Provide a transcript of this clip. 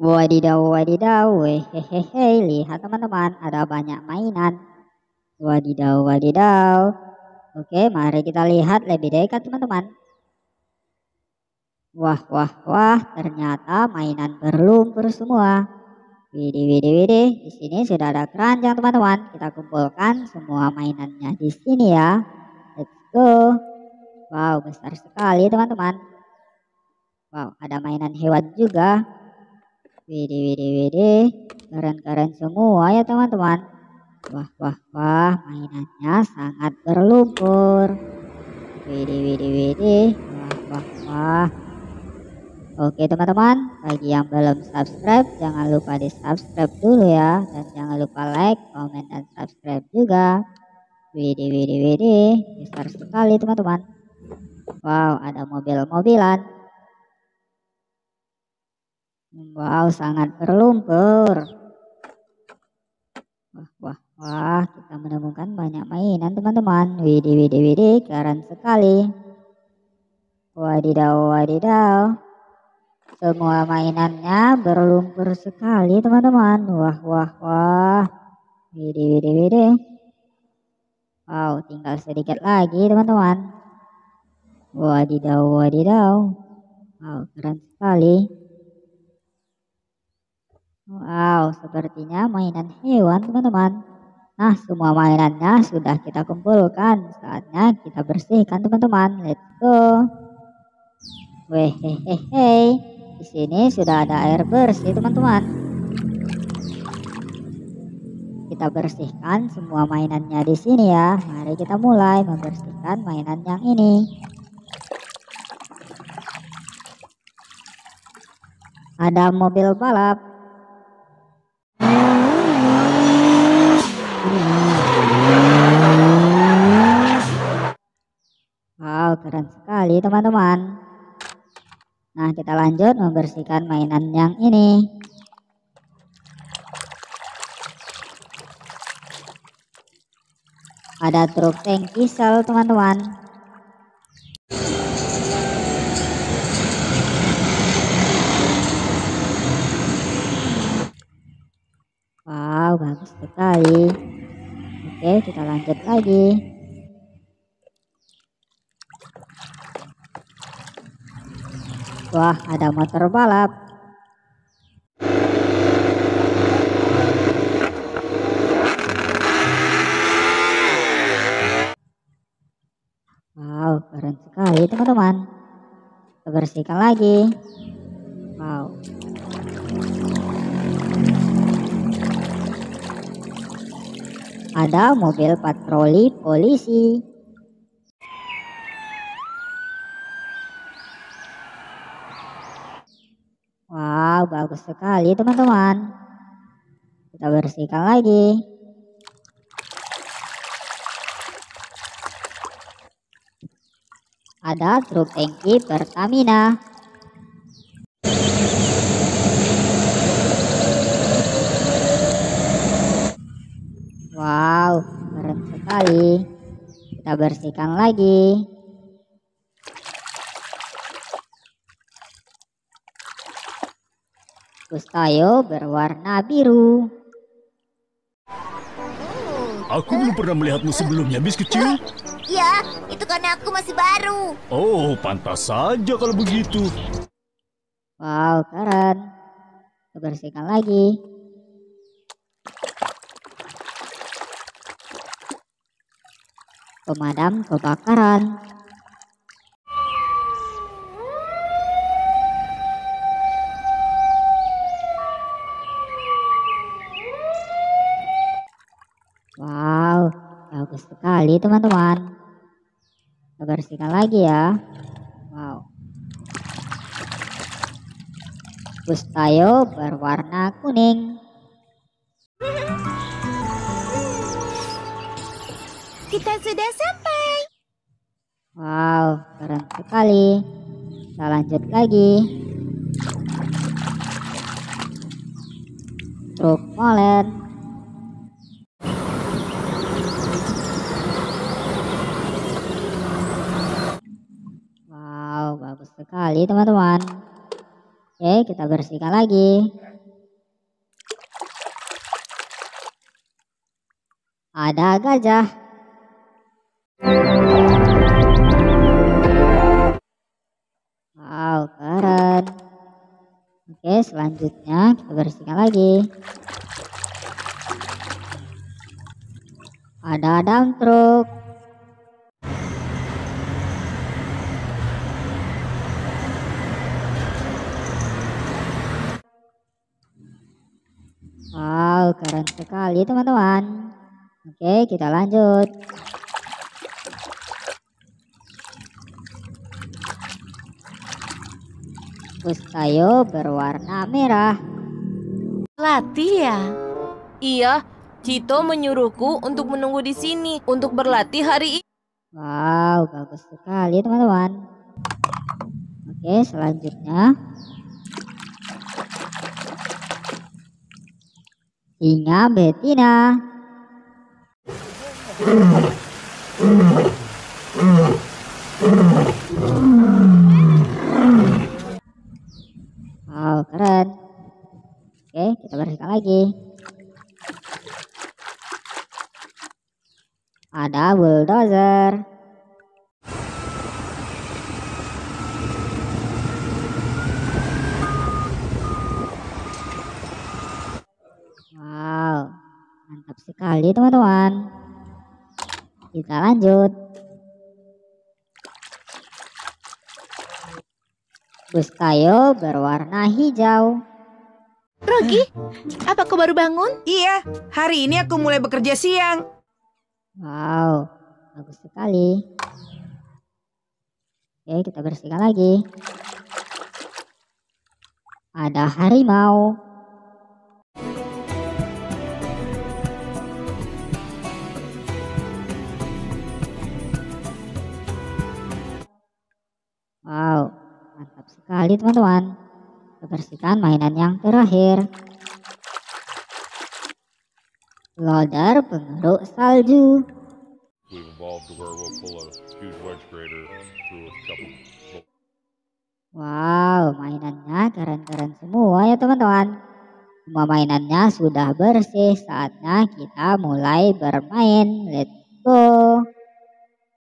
Wadidaw, wadidaw, hehehe, eh, eh, lihat teman-teman, ada banyak mainan. Wadidaw, wadidaw. Oke, mari kita lihat lebih dekat teman-teman. Wah, wah, wah, ternyata mainan berlumpur semua. Widih, widih, widih, di sini sudah ada keranjang teman-teman. Kita kumpulkan semua mainannya di sini ya. Let's go. Wow, besar sekali teman-teman. Wow, ada mainan hewan juga. Widih, widih, widih. Keren-keren semua ya teman-teman. Wah, wah, wah. Mainannya sangat berlumpur. Widih, widih, widih. Wah, wah, wah. Oke teman-teman, bagi yang belum subscribe, jangan lupa di subscribe dulu ya. Dan jangan lupa like, comment dan subscribe juga. Widih, widih, widih. Besar sekali teman-teman. Wow, ada mobil-mobilan. Wow, sangat berlumpur. Wah, wah, wah, kita menemukan banyak mainan teman-teman. Widih, widih, widih, keren sekali. Wadidaw, wadidaw. Semua mainannya berlumpur sekali teman-teman. Wah, wah, wah. Widih, widih, widih. Wow, tinggal sedikit lagi teman-teman. Wadidaw, wadidaw. Wow, keren sekali. Wow, sepertinya mainan hewan teman-teman. Nah, semua mainannya sudah kita kumpulkan. Saatnya kita bersihkan teman-teman. Let's go. Wehehehe. Di sini sudah ada air bersih teman-teman. Kita bersihkan semua mainannya di sini ya. Mari kita mulai membersihkan mainan yang ini. Ada mobil balap Wow, keren sekali teman-teman. Nah, kita lanjut membersihkan mainan yang ini. Ada truk tank diesel, teman-teman. Wow, bagus sekali. Oke, kita lanjut lagi. Wah, ada motor balap. Wow, keren sekali teman-teman. Kita bersihkan lagi. Wow. Ada mobil patroli polisi. Wow, bagus sekali teman-teman. Kita bersihkan lagi. Ada truk tangki Pertamina. Wow, keren sekali. Kita bersihkan lagi. Kustayo berwarna biru. Aku belum pernah melihatmu sebelumnya, bis kecil. Ya, itu karena aku masih baru. Oh, pantas saja kalau begitu. Wow, keren. Kebersihkan lagi. Pemadam kebakaran. bagus sekali teman-teman kita bersihkan lagi ya wow Bustayo berwarna kuning kita sudah sampai wow keren sekali kita lanjut lagi truk molen sekali teman-teman oke kita bersihkan lagi ada gajah wow keren oke selanjutnya kita bersihkan lagi ada dump truck Wow, keren sekali teman-teman. Oke, kita lanjut. Bustayo berwarna merah. Latih ya? Iya, Cito menyuruhku untuk menunggu di sini untuk berlatih hari ini. Wow, bagus sekali teman-teman. Oke, selanjutnya inga betina. Wow, keren. Oke, kita bersihkan lagi. Ada bulldozer. sekali teman-teman kita lanjut bus kayu berwarna hijau Rogi, apa kau baru bangun? Iya, hari ini aku mulai bekerja siang. Wow, bagus sekali. Oke, kita bersihkan lagi. Ada harimau. Wow, mantap sekali teman-teman. Kebersihan mainan yang terakhir. Lodar pengeruk salju. Wow, mainannya keren-keren semua ya teman-teman. Semua mainannya sudah bersih, saatnya kita mulai bermain. Let's go.